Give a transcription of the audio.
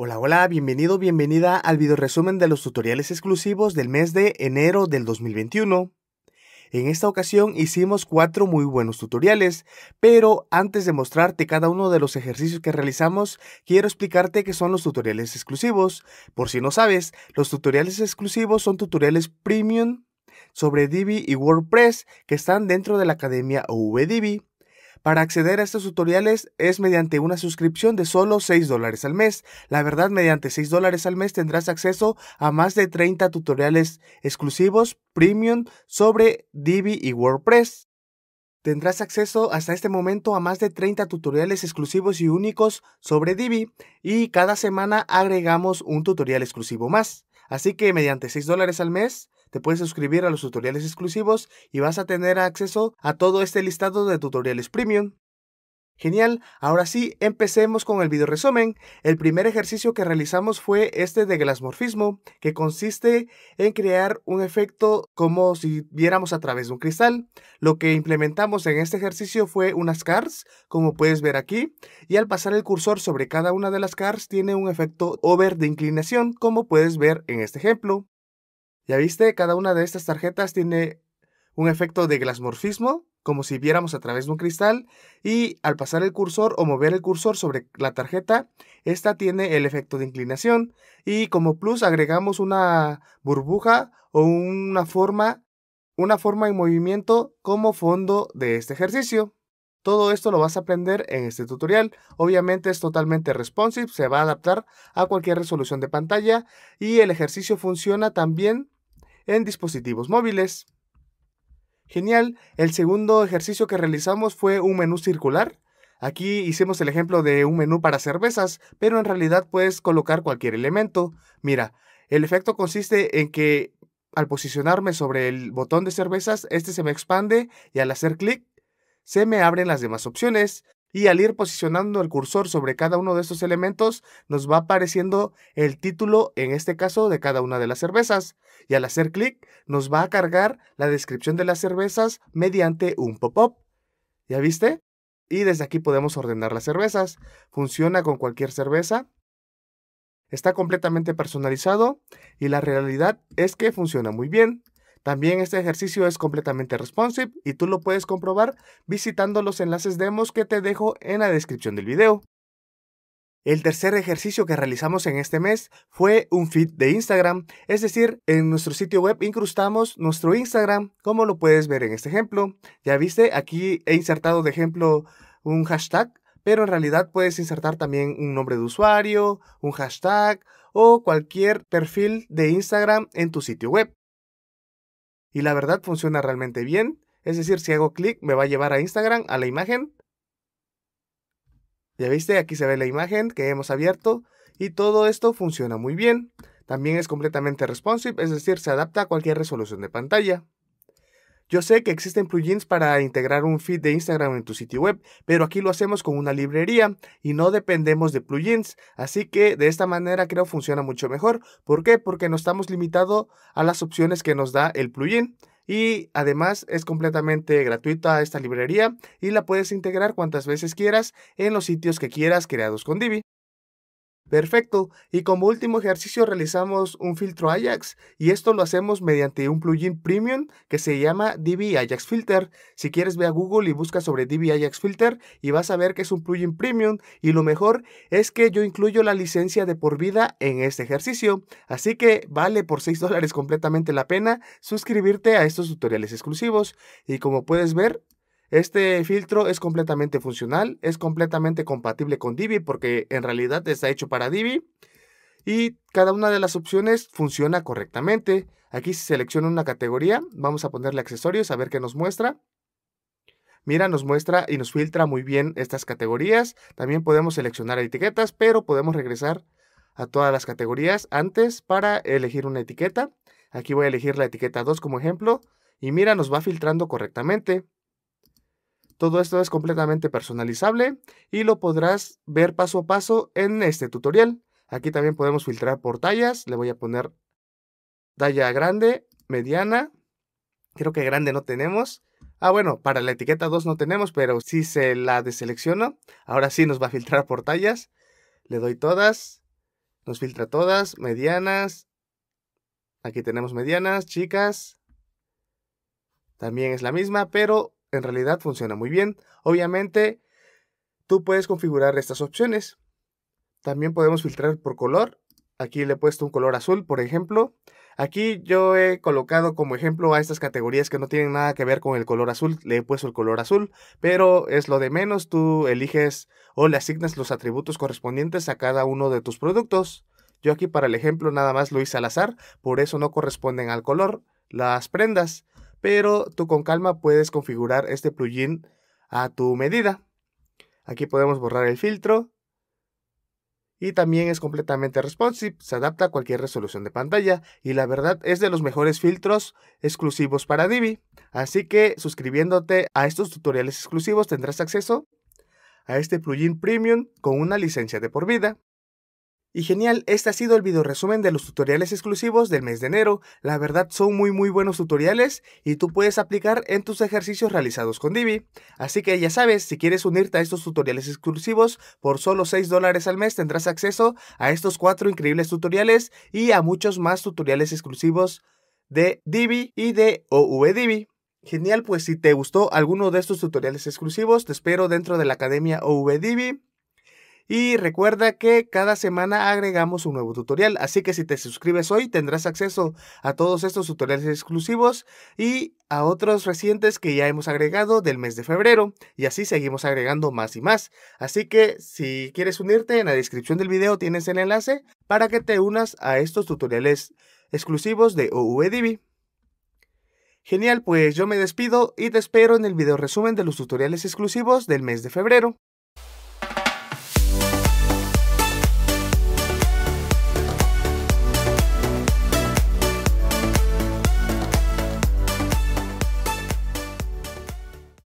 Hola, hola, bienvenido, bienvenida al video resumen de los tutoriales exclusivos del mes de enero del 2021. En esta ocasión hicimos cuatro muy buenos tutoriales, pero antes de mostrarte cada uno de los ejercicios que realizamos, quiero explicarte qué son los tutoriales exclusivos. Por si no sabes, los tutoriales exclusivos son tutoriales premium sobre Divi y WordPress que están dentro de la Academia OVDivi. Para acceder a estos tutoriales es mediante una suscripción de solo 6 dólares al mes. La verdad, mediante 6 dólares al mes tendrás acceso a más de 30 tutoriales exclusivos premium sobre Divi y WordPress. Tendrás acceso hasta este momento a más de 30 tutoriales exclusivos y únicos sobre Divi y cada semana agregamos un tutorial exclusivo más. Así que mediante 6 dólares al mes te puedes suscribir a los tutoriales exclusivos y vas a tener acceso a todo este listado de tutoriales premium. Genial, ahora sí, empecemos con el video resumen. El primer ejercicio que realizamos fue este de glasmorfismo, que consiste en crear un efecto como si viéramos a través de un cristal. Lo que implementamos en este ejercicio fue unas cars, como puedes ver aquí, y al pasar el cursor sobre cada una de las cars tiene un efecto over de inclinación, como puedes ver en este ejemplo. Ya viste, cada una de estas tarjetas tiene un efecto de glasmorfismo, como si viéramos a través de un cristal, y al pasar el cursor o mover el cursor sobre la tarjeta, esta tiene el efecto de inclinación, y como plus agregamos una burbuja o una forma, una forma en movimiento como fondo de este ejercicio. Todo esto lo vas a aprender en este tutorial. Obviamente es totalmente responsive, se va a adaptar a cualquier resolución de pantalla y el ejercicio funciona también en dispositivos móviles. Genial, el segundo ejercicio que realizamos fue un menú circular. Aquí hicimos el ejemplo de un menú para cervezas, pero en realidad puedes colocar cualquier elemento. Mira, el efecto consiste en que al posicionarme sobre el botón de cervezas, este se me expande y al hacer clic, se me abren las demás opciones. Y al ir posicionando el cursor sobre cada uno de estos elementos, nos va apareciendo el título, en este caso, de cada una de las cervezas. Y al hacer clic, nos va a cargar la descripción de las cervezas mediante un pop-up. ¿Ya viste? Y desde aquí podemos ordenar las cervezas. Funciona con cualquier cerveza. Está completamente personalizado y la realidad es que funciona muy bien. También este ejercicio es completamente responsive y tú lo puedes comprobar visitando los enlaces demos que te dejo en la descripción del video. El tercer ejercicio que realizamos en este mes fue un feed de Instagram, es decir, en nuestro sitio web incrustamos nuestro Instagram, como lo puedes ver en este ejemplo. Ya viste, aquí he insertado de ejemplo un hashtag, pero en realidad puedes insertar también un nombre de usuario, un hashtag o cualquier perfil de Instagram en tu sitio web y la verdad funciona realmente bien. Es decir, si hago clic me va a llevar a Instagram, a la imagen. Ya viste, aquí se ve la imagen que hemos abierto y todo esto funciona muy bien. También es completamente responsive, es decir, se adapta a cualquier resolución de pantalla. Yo sé que existen plugins para integrar un feed de Instagram en tu sitio web, pero aquí lo hacemos con una librería y no dependemos de plugins, así que de esta manera creo funciona mucho mejor. ¿Por qué? Porque no estamos limitados a las opciones que nos da el plugin. Y además es completamente gratuita esta librería y la puedes integrar cuantas veces quieras en los sitios que quieras creados con Divi. Perfecto, y como último ejercicio realizamos un filtro Ajax y esto lo hacemos mediante un plugin premium que se llama DB Ajax Filter. Si quieres ve a Google y busca sobre DB Ajax Filter y vas a ver que es un plugin premium y lo mejor es que yo incluyo la licencia de por vida en este ejercicio, así que vale por 6 dólares completamente la pena suscribirte a estos tutoriales exclusivos y como puedes ver este filtro es completamente funcional, es completamente compatible con Divi porque en realidad está hecho para Divi y cada una de las opciones funciona correctamente. Aquí se selecciona una categoría, vamos a ponerle accesorios a ver qué nos muestra. Mira, nos muestra y nos filtra muy bien estas categorías. También podemos seleccionar etiquetas, pero podemos regresar a todas las categorías antes para elegir una etiqueta. Aquí voy a elegir la etiqueta 2 como ejemplo y mira, nos va filtrando correctamente. Todo esto es completamente personalizable y lo podrás ver paso a paso en este tutorial. Aquí también podemos filtrar por tallas. Le voy a poner talla grande, mediana. Creo que grande no tenemos. Ah, bueno, para la etiqueta 2 no tenemos, pero si se la deselecciono, ahora sí nos va a filtrar por tallas. Le doy todas, nos filtra todas, medianas. Aquí tenemos medianas, chicas. También es la misma, pero en realidad funciona muy bien. Obviamente, tú puedes configurar estas opciones. También podemos filtrar por color. Aquí le he puesto un color azul, por ejemplo. Aquí yo he colocado como ejemplo a estas categorías que no tienen nada que ver con el color azul. Le he puesto el color azul, pero es lo de menos. Tú eliges o le asignas los atributos correspondientes a cada uno de tus productos. Yo aquí para el ejemplo nada más lo hice al azar, por eso no corresponden al color las prendas pero tú con calma puedes configurar este plugin a tu medida. Aquí podemos borrar el filtro y también es completamente responsive, se adapta a cualquier resolución de pantalla y la verdad es de los mejores filtros exclusivos para Divi, así que suscribiéndote a estos tutoriales exclusivos tendrás acceso a este plugin premium con una licencia de por vida. Y genial, este ha sido el video resumen de los tutoriales exclusivos del mes de enero. La verdad son muy muy buenos tutoriales y tú puedes aplicar en tus ejercicios realizados con Divi. Así que ya sabes, si quieres unirte a estos tutoriales exclusivos, por solo 6 dólares al mes tendrás acceso a estos 4 increíbles tutoriales y a muchos más tutoriales exclusivos de Divi y de OVDivi. Genial, pues si te gustó alguno de estos tutoriales exclusivos, te espero dentro de la Academia OVDivi. Y recuerda que cada semana agregamos un nuevo tutorial, así que si te suscribes hoy tendrás acceso a todos estos tutoriales exclusivos y a otros recientes que ya hemos agregado del mes de febrero y así seguimos agregando más y más. Así que si quieres unirte en la descripción del video tienes el enlace para que te unas a estos tutoriales exclusivos de OVDB. E Genial, pues yo me despido y te espero en el video resumen de los tutoriales exclusivos del mes de febrero.